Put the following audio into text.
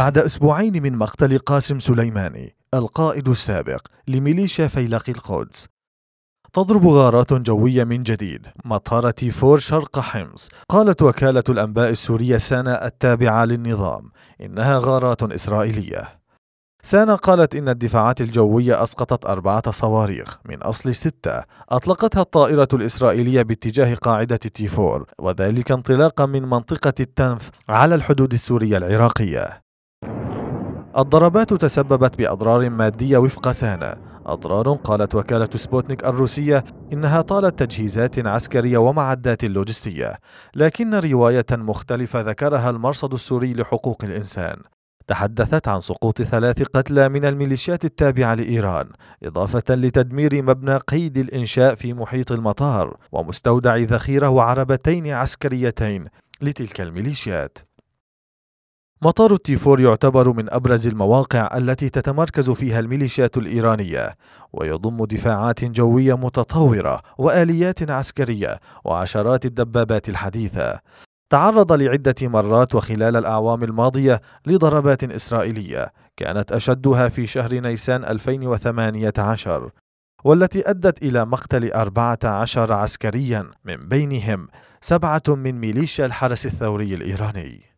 بعد أسبوعين من مقتل قاسم سليماني القائد السابق لميليشيا فيلق القدس تضرب غارات جوية من جديد مطار تيفور شرق حمص قالت وكالة الأنباء السورية سانا التابعة للنظام إنها غارات إسرائيلية سانا قالت إن الدفاعات الجوية أسقطت أربعة صواريخ من أصل ستة أطلقتها الطائرة الإسرائيلية باتجاه قاعدة تيفور وذلك انطلاقا من منطقة التنف على الحدود السورية العراقية الضربات تسببت بأضرار مادية وفق سانا أضرار قالت وكالة سبوتنيك الروسية إنها طالت تجهيزات عسكرية ومعدات لوجستية لكن رواية مختلفة ذكرها المرصد السوري لحقوق الإنسان تحدثت عن سقوط ثلاث قتلى من الميليشيات التابعة لإيران إضافة لتدمير مبنى قيد الإنشاء في محيط المطار ومستودع ذخيرة وعربتين عسكريتين لتلك الميليشيات مطار التيفور يعتبر من أبرز المواقع التي تتمركز فيها الميليشيات الإيرانية ويضم دفاعات جوية متطورة وآليات عسكرية وعشرات الدبابات الحديثة تعرض لعدة مرات وخلال الأعوام الماضية لضربات إسرائيلية كانت أشدها في شهر نيسان 2018 والتي أدت إلى مقتل 14 عسكريا من بينهم سبعة من ميليشيا الحرس الثوري الإيراني